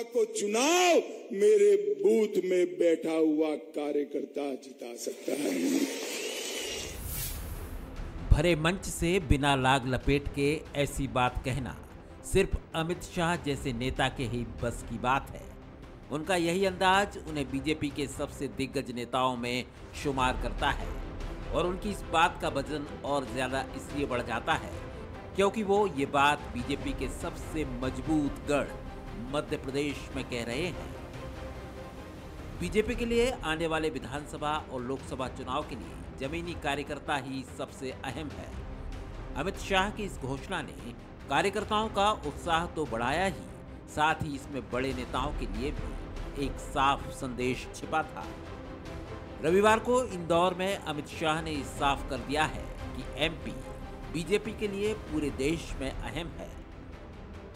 जनता को चुनाव मेरे बूथ में बैठा हुआ कार्यकर्ता जिता सकता है भरे मंच से बिना लाग लपेट के ऐसी बात कहना सिर्फ अमित शाह जैसे नेता के ही बस की बात है उनका यही अंदाज उन्हें बीजेपी के सबसे दिग्गज नेताओं में शुमार करता है और उनकी इस बात का वजन और ज्यादा इसलिए बढ़ जाता है क्योंकि वो ये बात बीजेपी के सबसे मजबूत गढ़ मध्य प्रदेश में कह रहे हैं बीजेपी के लिए आने वाले विधानसभा और लोकसभा चुनाव के लिए जमीनी कार्यकर्ता ही सबसे अहम है अमित शाह की इस घोषणा ने कार्यकर्ताओं का उत्साह तो बढ़ाया ही साथ ही इसमें बड़े नेताओं के लिए भी एक साफ संदेश छिपा था रविवार को इंदौर में अमित शाह ने साफ कर दिया है कि एमपी बीजेपी के लिए पूरे देश में अहम है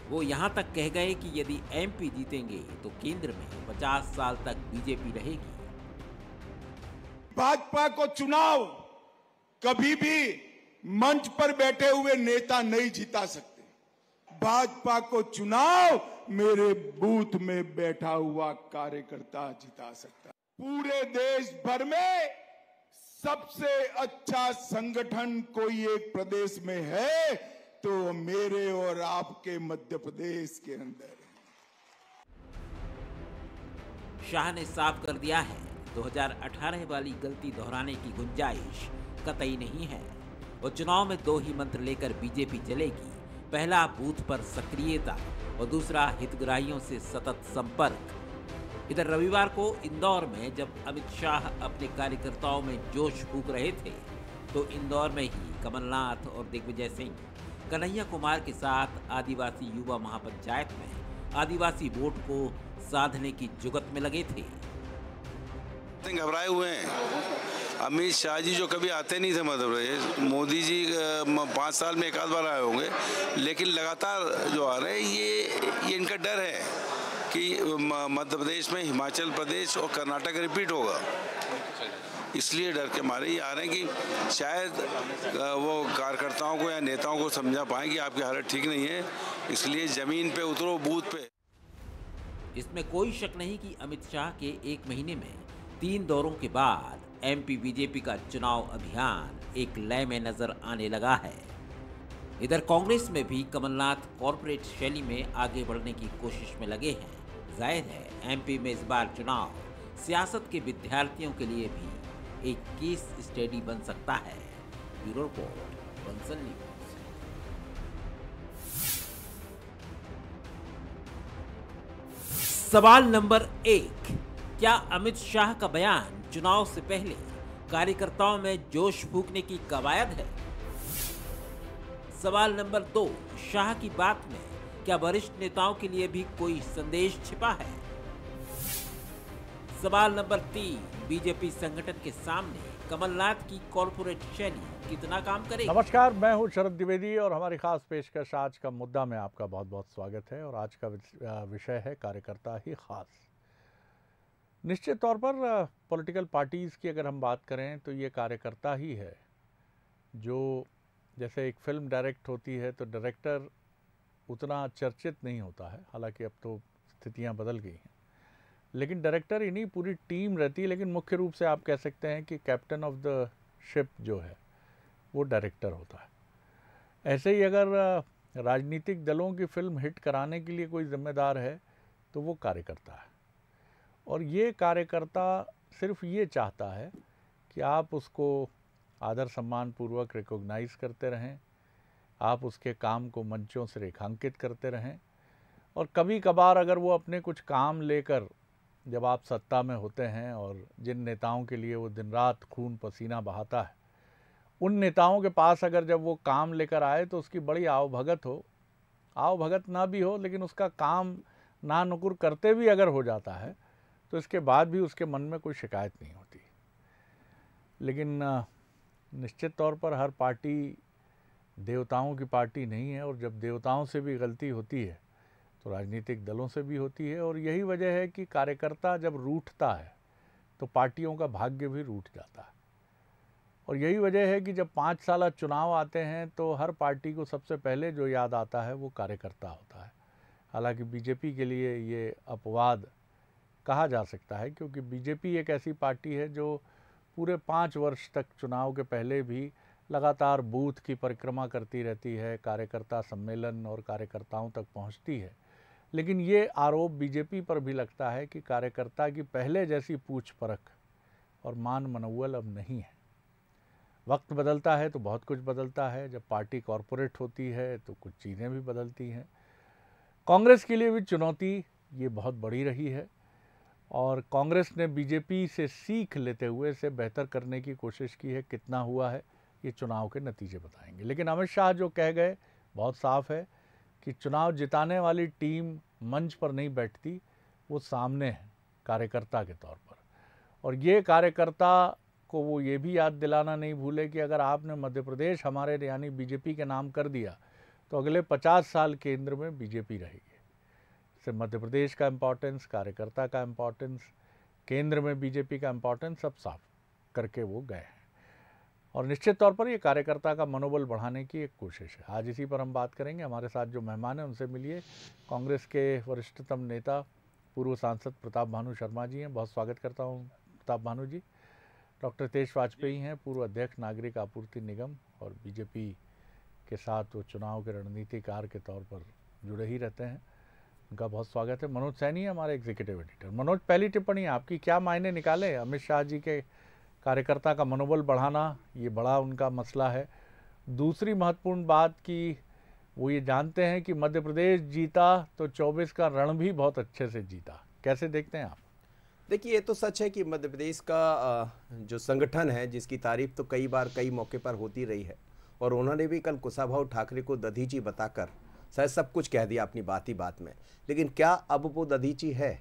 वो यहाँ तक कह गए कि यदि एमपी जीतेंगे तो केंद्र में 50 साल तक बीजेपी रहेगी भाजपा को चुनाव कभी भी मंच पर बैठे हुए नेता नहीं जिता सकते भाजपा को चुनाव मेरे बूथ में बैठा हुआ कार्यकर्ता जिता सकता पूरे देश भर में सबसे अच्छा संगठन कोई एक प्रदेश में है तो मेरे और आपके मध्य प्रदेश के अंदर शाह ने साफ कर दिया है 2018 वाली गलती दोहराने की गुंजाइश कतई नहीं है और चुनाव में दो ही मंत्र लेकर बीजेपी चलेगी पहला बूथ पर सक्रियता और दूसरा हितग्राहियों से सतत संपर्क इधर रविवार को इंदौर में जब अमित शाह अपने कार्यकर्ताओं में जोश फूक रहे थे तो इंदौर में ही कमलनाथ और दिग्विजय सिंह कन्हैया कुमार के साथ आदिवासी युवा महापंचायत में आदिवासी वोट को साधने की जुगत में लगे थे घबराए हुए हैं अमित शाह जी जो कभी आते नहीं थे मध्य मतलब प्रदेश मोदी जी पाँच साल में एक आध बार आए होंगे लेकिन लगातार जो आ रहे हैं ये ये इनका डर है कि मध्य प्रदेश में हिमाचल प्रदेश और कर्नाटक रिपीट होगा इसलिए डर के मारे ये आ रहे हैं कि शायद वो कार्यकर्ताओं को या नेताओं को समझा पाए कि आपकी हालत ठीक नहीं है इसलिए ज़मीन पे उतरो बूथ पे इसमें कोई शक नहीं कि अमित शाह के एक महीने में तीन दौरों के बाद एमपी बीजेपी का चुनाव अभियान एक लय में नजर आने लगा है इधर कांग्रेस में भी कमलनाथ कॉरपोरेट शैली में आगे बढ़ने की कोशिश में लगे हैं जाहिर है एमपी में इस बार चुनाव सियासत के विद्यार्थियों के लिए भी एक केस स्टडी बन सकता है ब्यूरो रिपोर्ट बंसल न्यूज सवाल नंबर एक क्या अमित शाह का बयान चुनाव से पहले कार्यकर्ताओं में जोश फूकने की कवायद है सवाल नंबर दो शाह की बात में क्या वरिष्ठ नेताओं के लिए भी कोई संदेश छिपा है सवाल नंबर तीन बीजेपी संगठन के सामने कमलनाथ की कॉरपोरेट शैली कितना काम करेगी नमस्कार मैं हूं शरद द्विवेदी और हमारी खास पेशकश आज का मुद्दा में आपका बहुत बहुत स्वागत है और आज का विषय है कार्यकर्ता ही खास निश्चित तौर पर पॉलिटिकल पार्टीज़ की अगर हम बात करें तो ये कार्यकर्ता ही है जो जैसे एक फिल्म डायरेक्ट होती है तो डायरेक्टर उतना चर्चित नहीं होता है हालांकि अब तो स्थितियां बदल गई हैं लेकिन डायरेक्टर ही नहीं पूरी टीम रहती है लेकिन मुख्य रूप से आप कह सकते हैं कि कैप्टन ऑफ द शिप जो है वो डायरेक्टर होता है ऐसे ही अगर राजनीतिक दलों की फिल्म हिट कराने के लिए कोई जिम्मेदार है तो वो कार्यकर्ता है और ये कार्यकर्ता सिर्फ ये चाहता है कि आप उसको आदर सम्मान पूर्वक रिकॉग्नाइज करते रहें आप उसके काम को मंचों से रेखांकित करते रहें और कभी कभार अगर वो अपने कुछ काम लेकर जब आप सत्ता में होते हैं और जिन नेताओं के लिए वो दिन रात खून पसीना बहाता है उन नेताओं के पास अगर जब वो काम लेकर आए तो उसकी बड़ी आवभगत हो आवभगत ना भी हो लेकिन उसका काम ना नुकुर करते भी अगर हो जाता है तो इसके बाद भी उसके मन में कोई शिकायत नहीं होती लेकिन निश्चित तौर पर हर पार्टी देवताओं की पार्टी नहीं है और जब देवताओं से भी गलती होती है तो राजनीतिक दलों से भी होती है और यही वजह है कि कार्यकर्ता जब रूठता है तो पार्टियों का भाग्य भी रूठ जाता है और यही वजह है कि जब पाँच साल चुनाव आते हैं तो हर पार्टी को सबसे पहले जो याद आता है वो कार्यकर्ता होता है हालांकि बीजेपी के लिए ये अपवाद कहा जा सकता है क्योंकि बीजेपी एक ऐसी पार्टी है जो पूरे पाँच वर्ष तक चुनाव के पहले भी लगातार बूथ की परिक्रमा करती रहती है कार्यकर्ता सम्मेलन और कार्यकर्ताओं तक पहुंचती है लेकिन ये आरोप बीजेपी पर भी लगता है कि कार्यकर्ता की पहले जैसी पूछ परख और मान मनोवल अब नहीं है वक्त बदलता है तो बहुत कुछ बदलता है जब पार्टी कॉरपोरेट होती है तो कुछ चीज़ें भी बदलती हैं कांग्रेस के लिए भी चुनौती ये बहुत बड़ी रही है और कांग्रेस ने बीजेपी से सीख लेते हुए इसे बेहतर करने की कोशिश की है कितना हुआ है ये चुनाव के नतीजे बताएंगे लेकिन अमित शाह जो कह गए बहुत साफ है कि चुनाव जिताने वाली टीम मंच पर नहीं बैठती वो सामने है कार्यकर्ता के तौर पर और ये कार्यकर्ता को वो ये भी याद दिलाना नहीं भूले कि अगर आपने मध्य प्रदेश हमारे यानी बीजेपी के नाम कर दिया तो अगले पचास साल केंद्र में बीजेपी रहेगी इससे मध्य प्रदेश का इम्पोर्टेंस कार्यकर्ता का इम्पोर्टेंस केंद्र में बीजेपी का इम्पोर्टेंस सब साफ करके वो गए हैं और निश्चित तौर पर ये कार्यकर्ता का मनोबल बढ़ाने की एक कोशिश है आज इसी पर हम बात करेंगे हमारे साथ जो मेहमान हैं उनसे मिलिए कांग्रेस के वरिष्ठतम नेता पूर्व सांसद प्रताप भानु शर्मा जी हैं बहुत स्वागत करता हूँ प्रताप भानु जी डॉक्टर तेज वाजपेयी हैं पूर्व अध्यक्ष नागरिक आपूर्ति निगम और बीजेपी के साथ वो चुनाव के रणनीतिकार के तौर पर जुड़े ही रहते हैं उनका बहुत स्वागत है मनोज सैनी हमारे एग्जीक्यूटिव एडिटर मनोज पहली टिप्पणी आपकी क्या मायने निकाले अमित शाह जी के कार्यकर्ता का मनोबल बढ़ाना ये बड़ा उनका मसला है दूसरी महत्वपूर्ण बात कि वो ये जानते हैं कि मध्य प्रदेश जीता तो 24 का रण भी बहुत अच्छे से जीता कैसे देखते हैं आप देखिए ये तो सच है कि मध्य प्रदेश का जो संगठन है जिसकी तारीफ तो कई बार कई मौके पर होती रही है और उन्होंने भी कल कुशाभा ठाकरे को दधीची बताकर शायद सब कुछ कह दिया अपनी बात ही बात में लेकिन क्या अब वो दधीची है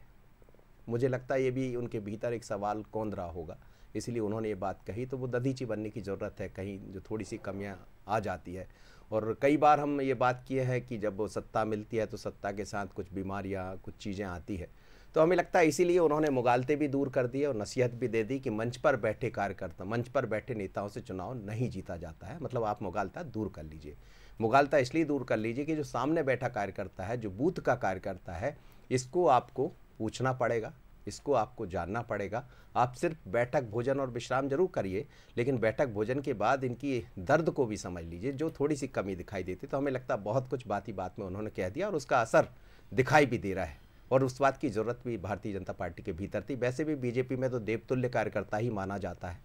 मुझे लगता है ये भी उनके भीतर एक सवाल कौन रहा होगा इसलिए उन्होंने ये बात कही तो वो दधीची बनने की ज़रूरत है कहीं जो थोड़ी सी कमियाँ आ जाती है और कई बार हम ये बात किए हैं कि जब सत्ता मिलती है तो सत्ता के साथ कुछ बीमारियाँ कुछ चीज़ें आती है तो हमें लगता है इसीलिए उन्होंने मुगालते भी दूर कर दिए और नसीहत भी दे दी कि मंच पर बैठे कार्यकर्ता मंच पर बैठे नेताओं से चुनाव नहीं जीता जाता है मतलब आप मुगालता दूर कर लीजिए मुगालता इसलिए दूर कर लीजिए कि जो सामने बैठा कार्यकर्ता है जो बूथ का कार्यकर्ता है इसको आपको पूछना पड़ेगा इसको आपको जानना पड़ेगा आप सिर्फ बैठक भोजन और विश्राम जरूर करिए लेकिन बैठक भोजन के बाद इनकी दर्द को भी समझ लीजिए जो थोड़ी सी कमी दिखाई देती तो हमें लगता बहुत कुछ बात ही बात में उन्होंने कह दिया और उसका असर दिखाई भी दे रहा है और उस बात की ज़रूरत भी भारतीय जनता पार्टी के भीतर थी वैसे भी बीजेपी में तो देवतुल्य कार्यकर्ता ही माना जाता है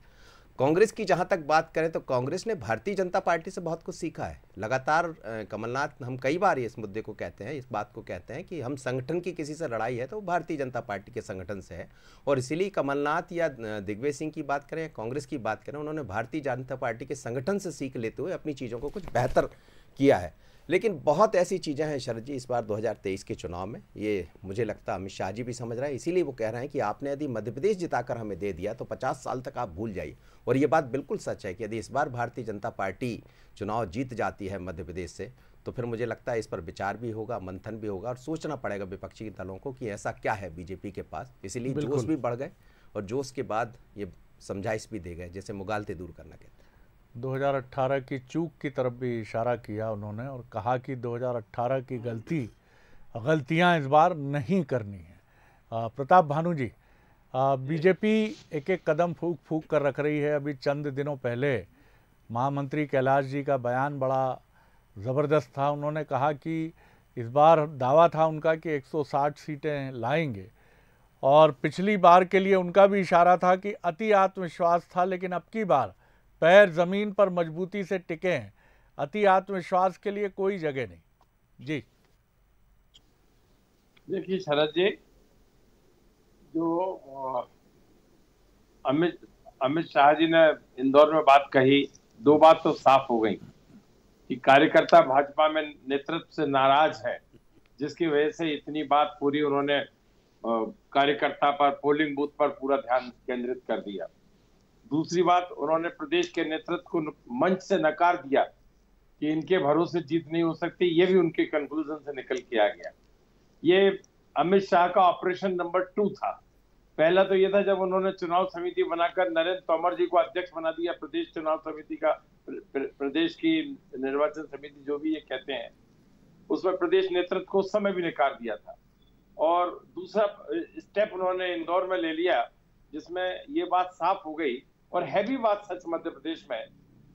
कांग्रेस की जहां तक बात करें तो कांग्रेस ने भारतीय जनता पार्टी से बहुत कुछ सीखा है लगातार कमलनाथ हम कई बार इस मुद्दे को कहते हैं इस बात को कहते हैं कि हम संगठन की किसी से लड़ाई है तो भारतीय जनता पार्टी के संगठन से है और इसीलिए कमलनाथ या दिग्विजय सिंह की बात करें या कांग्रेस की बात करें उन्होंने भारतीय जनता पार्टी के संगठन से सीख लेते हुए अपनी चीज़ों को कुछ बेहतर किया है लेकिन बहुत ऐसी चीज़ें हैं शरद जी इस बार 2023 के चुनाव में ये मुझे लगता है अमित शाह जी भी समझ रहा है इसीलिए वो कह रहे हैं कि आपने यदि मध्य प्रदेश जिताकर हमें दे दिया तो 50 साल तक आप भूल जाइए और ये बात बिल्कुल सच है कि यदि इस बार भारतीय जनता पार्टी चुनाव जीत जाती है मध्य प्रदेश से तो फिर मुझे लगता है इस पर विचार भी होगा मंथन भी होगा और सोचना पड़ेगा विपक्षी दलों को कि ऐसा क्या है बीजेपी के पास इसीलिए जोश भी बढ़ गए और जोश के बाद ये समझाइश भी दे गए जैसे मुगालते दूर करना कहते 2018 की चूक की तरफ भी इशारा किया उन्होंने और कहा कि 2018 की गलती गलतियां इस बार नहीं करनी है प्रताप भानु जी बीजेपी एक एक कदम फूक फूक कर रख रही है अभी चंद दिनों पहले महामंत्री कैलाश जी का बयान बड़ा ज़बरदस्त था उन्होंने कहा कि इस बार दावा था उनका कि 160 सीटें लाएंगे और पिछली बार के लिए उनका भी इशारा था कि अति आत्मविश्वास था लेकिन अब की बार पैर ज़मीन पर मजबूती से टिके हैं अति आत्मविश्वास के लिए कोई जगह नहीं जी देखिए शरद जी जो अमित अमित शाह जी ने इंदौर में बात कही दो बात तो साफ हो गई कि कार्यकर्ता भाजपा में नेतृत्व से नाराज है जिसकी वजह से इतनी बात पूरी उन्होंने कार्यकर्ता पर पोलिंग बूथ पर पूरा ध्यान केंद्रित कर दिया दूसरी बात उन्होंने प्रदेश के नेतृत्व को मंच से नकार दिया कि इनके भरोसे जीत नहीं हो सकती ये भी उनके कंक्लूजन से निकल के आ गया ये अमित शाह का ऑपरेशन नंबर टू था पहला तो ये था जब उन्होंने चुनाव समिति बनाकर नरेंद्र तोमर जी को अध्यक्ष बना दिया प्रदेश चुनाव समिति का प्रदेश की निर्वाचन समिति जो भी ये कहते हैं उसमें प्रदेश नेतृत्व को उस समय भी नकार दिया था और दूसरा स्टेप उन्होंने इंदौर में ले लिया जिसमें ये बात साफ हो गई और है भी बात सच मध्य प्रदेश में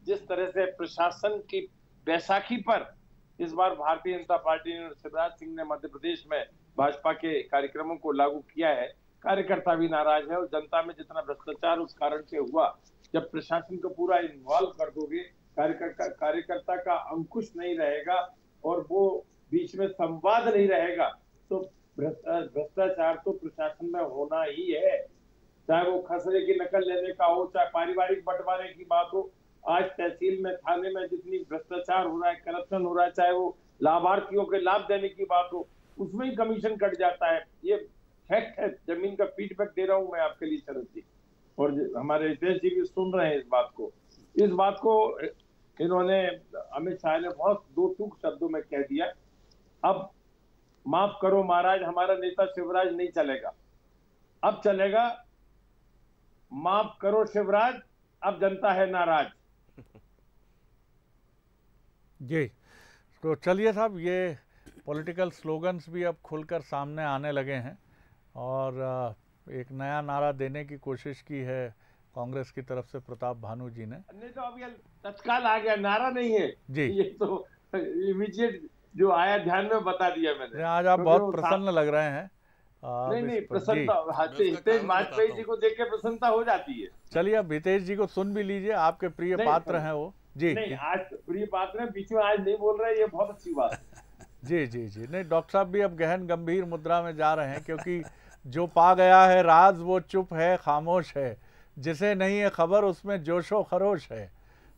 जिस तरह से प्रशासन की बैसाखी पर इस बार भारतीय जनता पार्टी ने शिवराज सिंह ने मध्य प्रदेश में भाजपा के कार्यक्रमों को लागू किया है कार्यकर्ता भी नाराज है और जनता में जितना भ्रष्टाचार उस कारण से हुआ जब प्रशासन को पूरा इन्वॉल्व कर दोगे कार्यकर्ता कार्यकर्ता का अंकुश नहीं रहेगा और वो बीच में संवाद नहीं रहेगा तो भ्रष्टाचार तो प्रशासन में होना ही है चाहे वो खसरे की नकल लेने का हो चाहे पारिवारिक बंटवारे की बात हो आज तहसील में थाने में जितनी भ्रष्टाचार हो रहा है करप्शन हो रहा है चाहे वो लाभार्थियों के लाभ देने की बात हो उसमें ही कमीशन कट जाता है ये फैक्ट है जमीन का फीडबैक दे रहा हूँ मैं आपके लिए शरद जी और हमारे रितेश जी भी सुन रहे हैं इस बात को इस बात को इन्होंने अमित शाह ने बहुत दो टूक शब्दों में कह दिया अब माफ करो महाराज हमारा नेता शिवराज नहीं चलेगा अब चलेगा माफ करो शिवराज अब जनता है नाराज जी तो चलिए साहब ये पॉलिटिकल स्लोगन्स भी अब खुलकर सामने आने लगे हैं और एक नया नारा देने की कोशिश की है कांग्रेस की तरफ से प्रताप भानु जी ने नहीं तो अब ये तत्काल आ गया नारा नहीं है जी ये तो इमीजिएट जो आया ध्यान में बता दिया मैंने आज आप तो बहुत प्रसन्न लग रहे हैं हाँ, नहीं नहीं प्रसन्नता जी को देख के प्रसन्नता हो जाती है चलिए अब हितेश जी को सुन भी लीजिए आपके प्रिय पात्र हैं वो जी नहीं आज प्रिय पात्र हैं बीच में आज नहीं बोल रहे ये बहुत अच्छी बात जी जी जी नहीं डॉक्टर साहब भी अब गहन गंभीर मुद्रा में जा रहे हैं क्योंकि जो पा गया है राज वो चुप है खामोश है जिसे नहीं है खबर उसमें जोशो खरोश है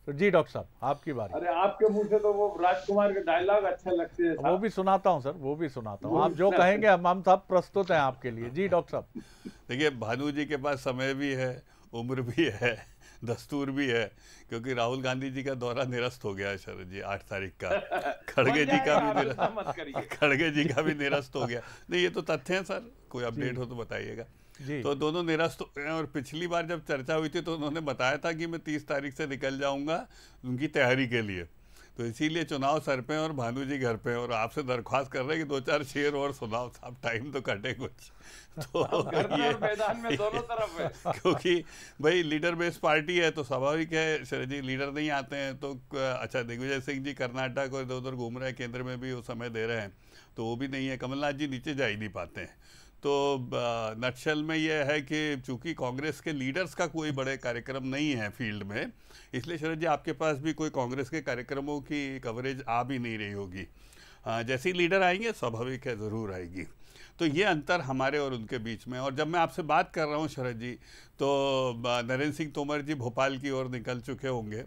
तो जी डॉक्टर साहब आपकी बात अरे आपके मुंह से तो वो राजकुमार के डायलॉग अच्छे लगते हैं वो भी सुनाता हूँ सर वो भी सुनाता हूँ आप जो कहेंगे हम हम साहब प्रस्तुत हैं आपके लिए जी डॉक्टर साहब देखिए भानु जी के पास समय भी है उम्र भी है दस्तूर भी है क्योंकि राहुल गांधी जी का दौरा निरस्त हो गया है शरद जी आठ तारीख का खड़गे जी का भी निरस्त खड़गे जी का भी निरस्त हो गया नहीं ये तो तथ्य है सर कोई अपडेट हो तो बताइएगा तो दोनों निरस्त हो गए और पिछली बार जब चर्चा हुई थी तो उन्होंने बताया था कि मैं तीस तारीख से निकल जाऊंगा उनकी तैयारी के लिए तो इसीलिए चुनाव सर पे और भानु जी घर पे और आपसे दरख्वास्त कर रहे हैं कि दो चार शेर और सुनाओ साहब टाइम तो कटे कुछ तो ये क्योंकि भाई लीडर बेस्ड पार्टी है तो स्वाभाविक है शरद जी लीडर नहीं आते हैं तो अच्छा दिग्विजय सिंह जी कर्नाटक और इधर उधर घूम रहे हैं केंद्र में भी वो समय दे रहे हैं तो वो भी नहीं है कमलनाथ जी नीचे जा ही नहीं पाते हैं तो नक्शल में यह है कि चूंकि कांग्रेस के लीडर्स का कोई बड़े कार्यक्रम नहीं है फील्ड में इसलिए शरद जी आपके पास भी कोई कांग्रेस के कार्यक्रमों की कवरेज आ भी नहीं रही होगी जैसे ही लीडर आएंगे स्वाभाविक है ज़रूर आएगी तो ये अंतर हमारे और उनके बीच में और जब मैं आपसे बात कर रहा हूँ शरद जी तो नरेंद्र सिंह तोमर जी भोपाल की ओर निकल चुके होंगे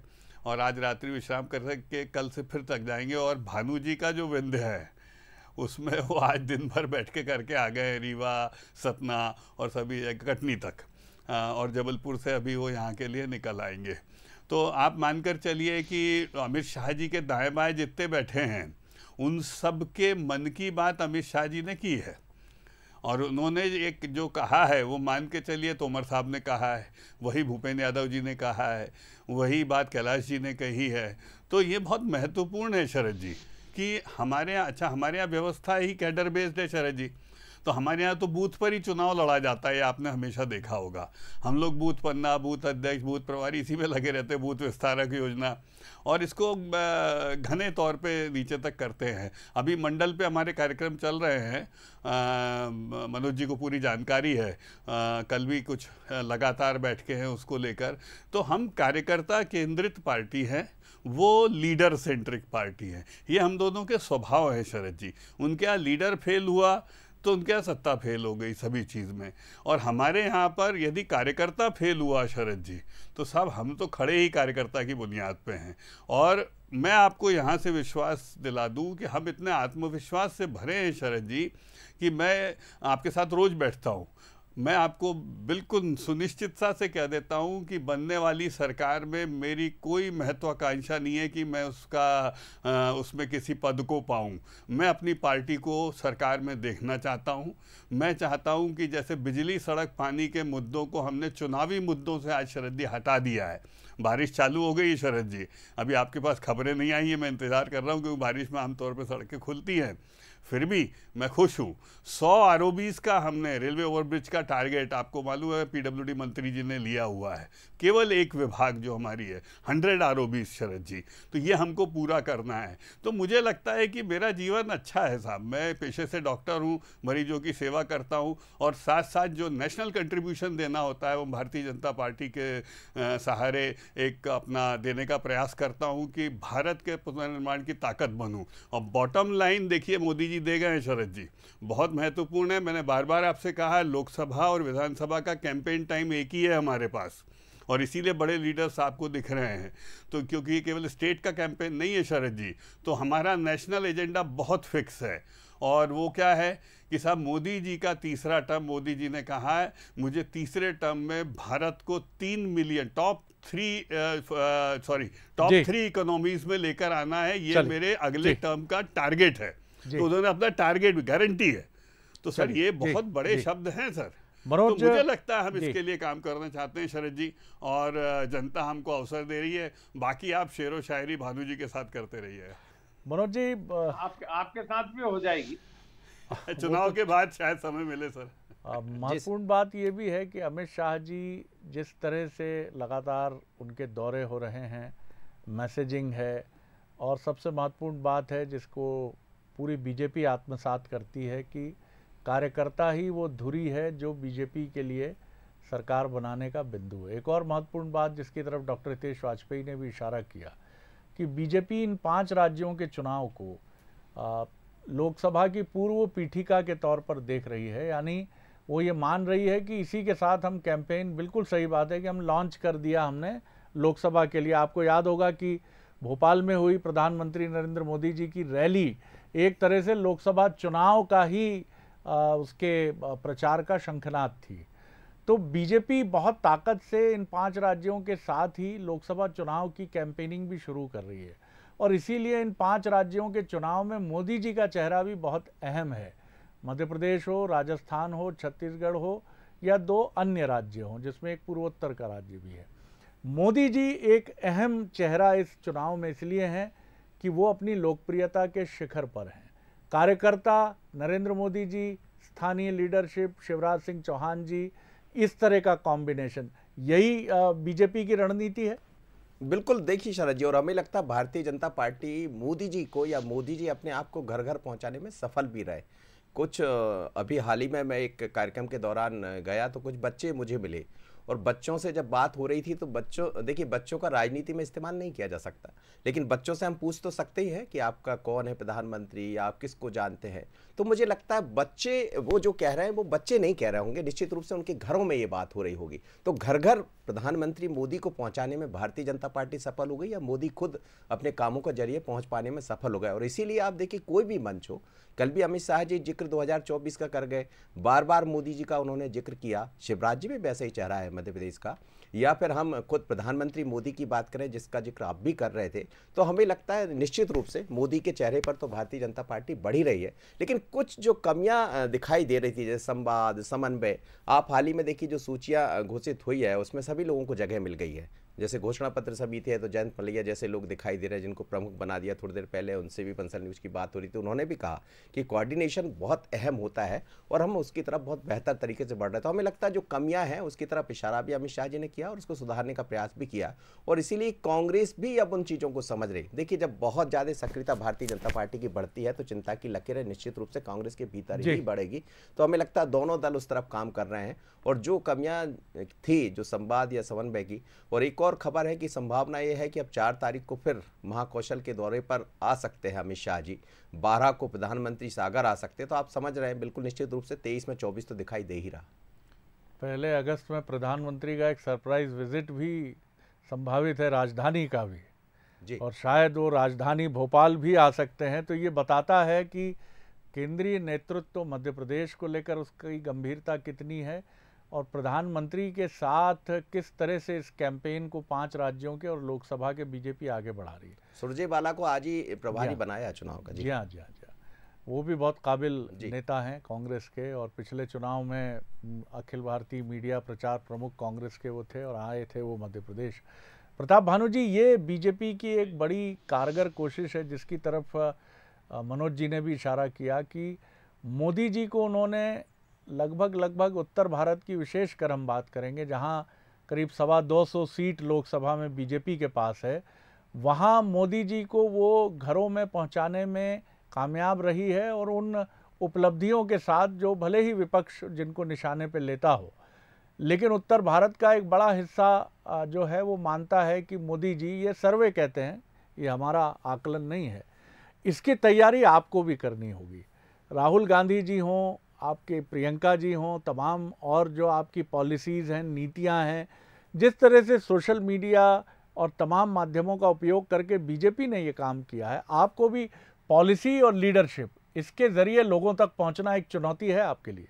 और आज रात्रि विश्राम कर सके कल से फिर तक जाएंगे और भानु जी का जो विंध्य है उसमें वो आज दिन भर बैठ के करके आ गए रीवा सतना और सभी कटनी तक और जबलपुर से अभी वो यहाँ के लिए निकल आएंगे तो आप मानकर चलिए कि अमित शाह जी के दाएँ बाएँ जितने बैठे हैं उन सब के मन की बात अमित शाह जी ने की है और उन्होंने एक जो कहा है वो मान के चलिए तोमर साहब ने कहा है वही भूपेंद्र यादव जी ने कहा है वही बात कैलाश जी ने कही है तो ये बहुत महत्वपूर्ण है शरद जी कि हमारे यहाँ अच्छा हमारे यहाँ व्यवस्था ही कैडर बेस्ड है शरद जी तो हमारे यहाँ तो बूथ पर ही चुनाव लड़ा जाता है आपने हमेशा देखा होगा हम लोग बूथ पन्ना बूथ अध्यक्ष बूथ प्रभारी इसी में लगे रहते हैं बूथ विस्तारक योजना और इसको घने तौर पे नीचे तक करते हैं अभी मंडल पे हमारे कार्यक्रम चल रहे हैं मनोज जी को पूरी जानकारी है आ, कल भी कुछ लगातार बैठ के हैं उसको लेकर तो हम कार्यकर्ता केंद्रित पार्टी हैं वो लीडर सेंट्रिक पार्टी है ये हम दोनों के स्वभाव है शरद जी उनके यहाँ लीडर फेल हुआ तो उनके यहाँ सत्ता फेल हो गई सभी चीज़ में और हमारे यहाँ पर यदि कार्यकर्ता फेल हुआ शरद जी तो साहब हम तो खड़े ही कार्यकर्ता की बुनियाद पे हैं और मैं आपको यहाँ से विश्वास दिला दूँ कि हम इतने आत्मविश्वास से भरे हैं शरद जी कि मैं आपके साथ रोज़ बैठता हूँ मैं आपको बिल्कुल सुनिश्चितता से कह देता हूं कि बनने वाली सरकार में मेरी कोई महत्वाकांक्षा नहीं है कि मैं उसका उसमें किसी पद को पाऊं मैं अपनी पार्टी को सरकार में देखना चाहता हूं मैं चाहता हूं कि जैसे बिजली सड़क पानी के मुद्दों को हमने चुनावी मुद्दों से आज शरद जी हटा दिया है बारिश चालू हो गई शरद जी अभी आपके पास खबरें नहीं आई हैं मैं इंतज़ार कर रहा हूँ क्योंकि बारिश में आमतौर पर सड़कें खुलती हैं फिर भी मैं खुश हूँ सौ आर का हमने रेलवे ओवरब्रिज का टारगेट आपको मालूम है पीडब्ल्यूडी मंत्री जी ने लिया हुआ है केवल एक विभाग जो हमारी है हंड्रेड आर शरद जी तो ये हमको पूरा करना है तो मुझे लगता है कि मेरा जीवन अच्छा है साहब मैं पेशे से डॉक्टर हूँ मरीजों की सेवा करता हूँ और साथ साथ जो नेशनल कंट्रीब्यूशन देना होता है वो भारतीय जनता पार्टी के सहारे एक अपना देने का प्रयास करता हूँ कि भारत के पुनर्निर्माण की ताकत बनूँ और बॉटम लाइन देखिए मोदी जी दे गए हैं शरद जी बहुत महत्वपूर्ण है मैंने बार बार आपसे कहा लोकसभा और विधानसभा का कैंपेन टाइम एक ही है हमारे पास और इसीलिए बड़े लीडर्स आपको दिख रहे हैं तो क्योंकि ये केवल स्टेट का कैंपेन नहीं है शरद जी तो हमारा नेशनल एजेंडा बहुत फिक्स है और वो क्या है कि साहब मोदी जी का तीसरा टर्म मोदी जी ने कहा है मुझे तीसरे टर्म में भारत को तीन million top three sorry top three economies में लेकर आना है ये मेरे अगले टर्म का टारगेट है तो उन्होंने अपना टारगेट गारंटी है तो सर ये बहुत बड़े शब्द हैं सर मनोज तो मुझे लगता है हम इसके लिए काम करना चाहते हैं शरद जी और जनता हमको अवसर दे रही है बाकी आप शेर व शायरी भानु जी के साथ करते रहिए मनोज जी आप, आपके साथ भी हो जाएगी चुनाव तो, के बाद शायद समय मिले सर महत्वपूर्ण बात यह भी है कि अमित शाह जी जिस तरह से लगातार उनके दौरे हो रहे हैं मैसेजिंग है और सबसे महत्वपूर्ण बात है जिसको पूरी बीजेपी आत्मसात करती है कि कार्यकर्ता ही वो धुरी है जो बीजेपी के लिए सरकार बनाने का बिंदु है एक और महत्वपूर्ण बात जिसकी तरफ डॉक्टर हितेश वाजपेयी ने भी इशारा किया कि बीजेपी इन पांच राज्यों के चुनाव को लोकसभा की पूर्व पीठिका के तौर पर देख रही है यानी वो ये मान रही है कि इसी के साथ हम कैंपेन बिल्कुल सही बात है कि हम लॉन्च कर दिया हमने लोकसभा के लिए आपको याद होगा कि भोपाल में हुई प्रधानमंत्री नरेंद्र मोदी जी की रैली एक तरह से लोकसभा चुनाव का ही उसके प्रचार का शंखनाद थी तो बीजेपी बहुत ताकत से इन पांच राज्यों के साथ ही लोकसभा चुनाव की कैंपेनिंग भी शुरू कर रही है और इसीलिए इन पांच राज्यों के चुनाव में मोदी जी का चेहरा भी बहुत अहम है मध्य प्रदेश हो राजस्थान हो छत्तीसगढ़ हो या दो अन्य राज्य हों जिसमें एक पूर्वोत्तर का राज्य भी है मोदी जी एक अहम चेहरा इस चुनाव में इसलिए हैं कि वो अपनी लोकप्रियता के शिखर पर हैं कार्यकर्ता नरेंद्र मोदी जी स्थानीय लीडरशिप शिवराज सिंह चौहान जी इस तरह का कॉम्बिनेशन यही बीजेपी की रणनीति है बिल्कुल देखिए शरद जी और हमें लगता है भारतीय जनता पार्टी मोदी जी को या मोदी जी अपने आप को घर घर पहुंचाने में सफल भी रहे कुछ अभी हाल ही में मैं एक कार्यक्रम के दौरान गया तो कुछ बच्चे मुझे मिले और बच्चों से जब बात हो रही थी तो बच्चों देखिए बच्चों का राजनीति में इस्तेमाल नहीं किया जा सकता लेकिन बच्चों से हम पूछ तो सकते ही हैं कि आपका कौन है प्रधानमंत्री आप किसको जानते हैं तो मुझे लगता है बच्चे वो जो कह रहे हैं वो बच्चे नहीं कह रहे होंगे निश्चित रूप से उनके घरों में ये बात हो रही होगी तो घर घर प्रधानमंत्री मोदी को पहुंचाने में भारतीय जनता पार्टी सफल हो गई या मोदी खुद अपने कामों के जरिए पहुंच पाने में सफल हो गए और इसीलिए आप देखिए कोई भी मंच हो कल भी अमित शाह जी जिक्र 2024 का कर गए बार बार मोदी जी का उन्होंने जिक्र किया शिवराज जी भी वैसे ही चेहरा है मध्य प्रदेश का या फिर हम खुद प्रधानमंत्री मोदी की बात करें जिसका जिक्र आप भी कर रहे थे तो हमें लगता है निश्चित रूप से मोदी के चेहरे पर तो भारतीय जनता पार्टी बढ़ी रही है लेकिन कुछ जो कमियां दिखाई दे रही थी जैसे संवाद समन्वय आप हाल ही में देखिए जो सूचियाँ घोषित हुई है उसमें सभी लोगों को जगह मिल गई है जैसे घोषणा पत्र सभी थे तो जयंत मलैया जैसे लोग दिखाई दे रहे हैं जिनको प्रमुख बना दिया थोड़ी देर पहले उनसे भी बंसल न्यूज़ की बात हो रही थी उन्होंने भी कहा कि कोऑर्डिनेशन बहुत अहम होता है और हम उसकी तरफ बहुत बेहतर तरीके से बढ़ रहे थे तो हमें लगता है जो कमियाँ हैं उसकी तरफ इशारा भी अमित शाह जी ने किया और उसको सुधारने का प्रयास भी किया और इसीलिए कांग्रेस भी अब उन चीज़ों को समझ रही देखिए जब बहुत ज़्यादा सक्रियता भारतीय जनता पार्टी की बढ़ती है तो चिंता की लकीरें निश्चित रूप से कांग्रेस के भीतर ही बढ़ेगी तो हमें लगता है दोनों दल उस तरफ काम कर रहे हैं और जो कमियाँ थी जो संवाद या समन्वय की और एक और और खबर है कि संभावना यह है कि अब चार तारीख को फिर महाकौशल के दौरे पर आ सकते हैं अमित शाह जी बारह को प्रधानमंत्री सागर आ सकते हैं तो आप समझ रहे हैं बिल्कुल निश्चित रूप से तेईस में चौबीस तो दिखाई दे ही रहा पहले अगस्त में प्रधानमंत्री का एक सरप्राइज विजिट भी संभावित है राजधानी का भी जी और शायद वो राजधानी भोपाल भी आ सकते हैं तो ये बताता है कि केंद्रीय नेतृत्व तो मध्य प्रदेश को लेकर उसकी गंभीरता कितनी है और प्रधानमंत्री के साथ किस तरह से इस कैंपेन को पांच राज्यों के और लोकसभा के बीजेपी आगे बढ़ा रही है सुरजेवाला को आज ही प्रभारी हाँ। बनाया चुनाव का जी हाँ जी हाँ जी हाँ। वो भी बहुत काबिल नेता हैं कांग्रेस के और पिछले चुनाव में अखिल भारतीय मीडिया प्रचार प्रमुख कांग्रेस के वो थे और आए थे वो मध्य प्रदेश प्रताप भानु जी ये बीजेपी की एक बड़ी कारगर कोशिश है जिसकी तरफ मनोज जी ने भी इशारा किया कि मोदी जी को उन्होंने लगभग लगभग उत्तर भारत की विशेषकर हम बात करेंगे जहाँ करीब सवा दो सौ सीट लोकसभा में बीजेपी के पास है वहाँ मोदी जी को वो घरों में पहुँचाने में कामयाब रही है और उन उपलब्धियों के साथ जो भले ही विपक्ष जिनको निशाने पर लेता हो लेकिन उत्तर भारत का एक बड़ा हिस्सा जो है वो मानता है कि मोदी जी ये सर्वे कहते हैं ये हमारा आकलन नहीं है इसकी तैयारी आपको भी करनी होगी राहुल गांधी जी हों आपके प्रियंका जी हों तमाम और जो आपकी पॉलिसीज़ हैं नीतियां हैं जिस तरह से सोशल मीडिया और तमाम माध्यमों का उपयोग करके बीजेपी ने ये काम किया है आपको भी पॉलिसी और लीडरशिप इसके ज़रिए लोगों तक पहुंचना एक चुनौती है आपके लिए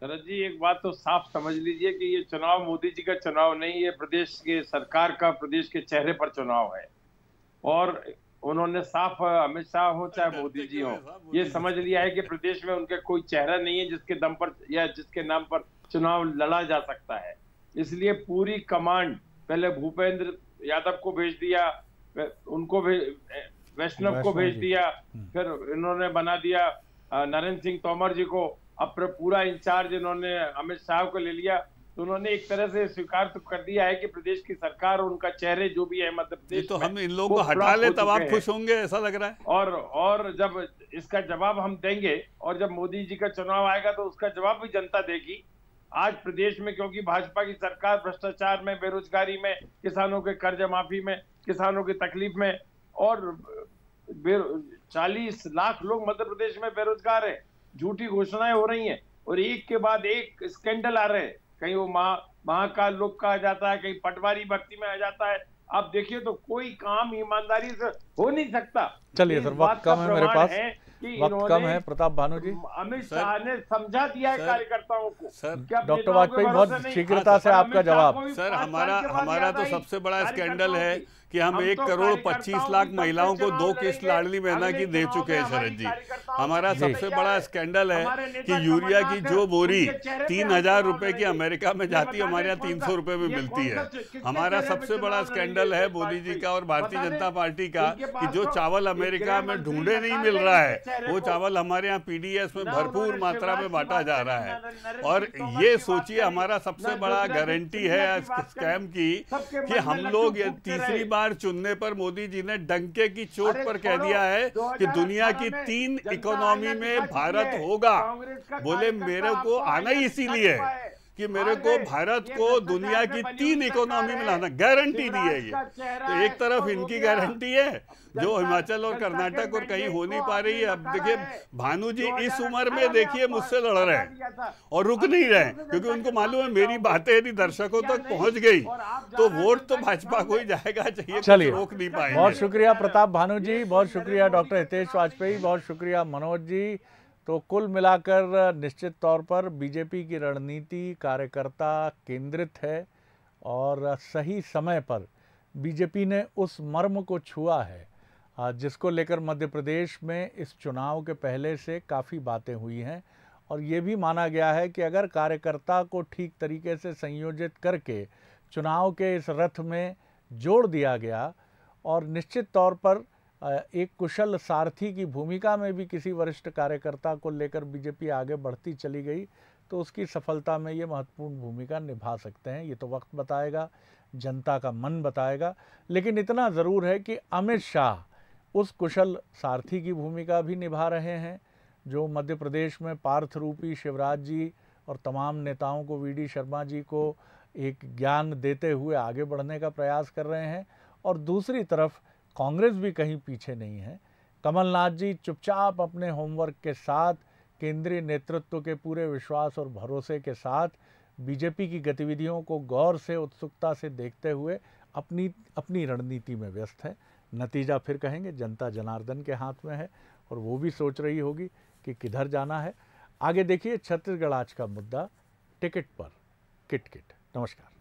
शरद जी एक बात तो साफ समझ लीजिए कि ये चुनाव मोदी जी का चुनाव नहीं है प्रदेश के सरकार का प्रदेश के चेहरे पर चुनाव है और उन्होंने साफ अमित शाह हो चाहे मोदी जी हो ये समझ लिया है कि प्रदेश में उनका कोई चेहरा नहीं है जिसके दम पर या जिसके नाम पर चुनाव लड़ा जा सकता है इसलिए पूरी कमांड पहले भूपेंद्र यादव को भेज दिया उनको वैष्णव को भेज दिया हम्म। फिर इन्होंने बना दिया नरेंद्र सिंह तोमर जी को अब पूरा इंचार्ज इन्होंने अमित शाह को ले लिया तो उन्होंने एक तरह से स्वीकार तो कर दिया है कि प्रदेश की सरकार और उनका चेहरे जो भी है मध्य प्रदेश तो हम इन लोगों को हटा ले तब आप खुश होंगे ऐसा लग रहा है और और जब इसका जवाब हम देंगे और जब मोदी जी का चुनाव आएगा तो उसका जवाब भी जनता देगी आज प्रदेश में क्योंकि भाजपा की सरकार भ्रष्टाचार में बेरोजगारी में किसानों के कर्ज माफी में किसानों की तकलीफ में और चालीस लाख लोग मध्य प्रदेश में बेरोजगार है झूठी घोषणाएं हो रही है और एक के बाद एक स्कैंडल आ रहे हैं कहीं वो महा महाकाल लोक आ जाता है कहीं पटवारी भक्ति में आ जाता है आप देखिए तो कोई काम ईमानदारी से हो नहीं सकता चलिए सर वक्त कम है मेरे पास वक्त कम है प्रताप भानु जी अमित शाह ने समझा दिया है कार्यकर्ताओं को सर डॉक्टर वाजपेयी बहुत शीघ्रता हाँ, से आपका जवाब सर हमारा हमारा तो सबसे बड़ा स्कैंडल है कि हम, हम एक तो करोड़ पच्चीस लाख महिलाओं को दो किस्त लाडली बहना की दे चुके हैं शरद जी हमारा सबसे बड़ा स्कैंडल है कि यूरिया की जो बोरी तीन हजार रुपए की अमेरिका में जाती है हमारे यहाँ तीन सौ रुपए में मिलती है हमारा सबसे बड़ा स्कैंडल है मोदी जी का और भारतीय जनता पार्टी का कि जो तो चावल अमेरिका में ढूंढे नहीं मिल रहा है वो चावल हमारे यहाँ पीडीएस में भरपूर मात्रा में बांटा जा रहा है और तो ये सोचिए हमारा सबसे बड़ा गारंटी है स्कैम की कि हम लोग तीसरी बार बार चुनने पर मोदी जी ने डंके की चोट पर कह दिया है कि दुनिया की तीन इकोनॉमी में भारत होगा बोले मेरे को आना ही इसीलिए कि मेरे को भारत को दुनिया की तीन इकोनॉमी में लाना गारंटी दी है ये तो एक तरफ इनकी गारंटी है जो हिमाचल और कर्नाटक और कहीं हो नहीं पा रही है अब देखिए भानु जी इस उम्र में देखिए मुझसे लड़ रहे हैं और रुक नहीं रहे क्योंकि उनको मालूम है मेरी बातें यदि दर्शकों तक पहुंच गई तो वोट तो भाजपा को ही जाएगा चाहिए चलिए रोक नहीं पाए बहुत शुक्रिया प्रताप भानु जी बहुत शुक्रिया डॉक्टर हितेश वाजपेयी बहुत शुक्रिया मनोज जी तो कुल मिलाकर निश्चित तौर पर बीजेपी की रणनीति कार्यकर्ता केंद्रित है और सही समय पर बीजेपी ने उस मर्म को छुआ है जिसको लेकर मध्य प्रदेश में इस चुनाव के पहले से काफ़ी बातें हुई हैं और ये भी माना गया है कि अगर कार्यकर्ता को ठीक तरीके से संयोजित करके चुनाव के इस रथ में जोड़ दिया गया और निश्चित तौर पर एक कुशल सारथी की भूमिका में भी किसी वरिष्ठ कार्यकर्ता को लेकर बीजेपी आगे बढ़ती चली गई तो उसकी सफलता में ये महत्वपूर्ण भूमिका निभा सकते हैं ये तो वक्त बताएगा जनता का मन बताएगा लेकिन इतना ज़रूर है कि अमित शाह उस कुशल सारथी की भूमिका भी निभा रहे हैं जो मध्य प्रदेश में पार्थ रूपी शिवराज जी और तमाम नेताओं को वी डी शर्मा जी को एक ज्ञान देते हुए आगे बढ़ने का प्रयास कर रहे हैं और दूसरी तरफ कांग्रेस भी कहीं पीछे नहीं है कमलनाथ जी चुपचाप अपने होमवर्क के साथ केंद्रीय नेतृत्व के पूरे विश्वास और भरोसे के साथ बीजेपी की गतिविधियों को गौर से उत्सुकता से देखते हुए अपनी अपनी रणनीति में व्यस्त है नतीजा फिर कहेंगे जनता जनार्दन के हाथ में है और वो भी सोच रही होगी कि किधर जाना है आगे देखिए छत्तीसगढ़ आज का मुद्दा टिकट पर किट किट नमस्कार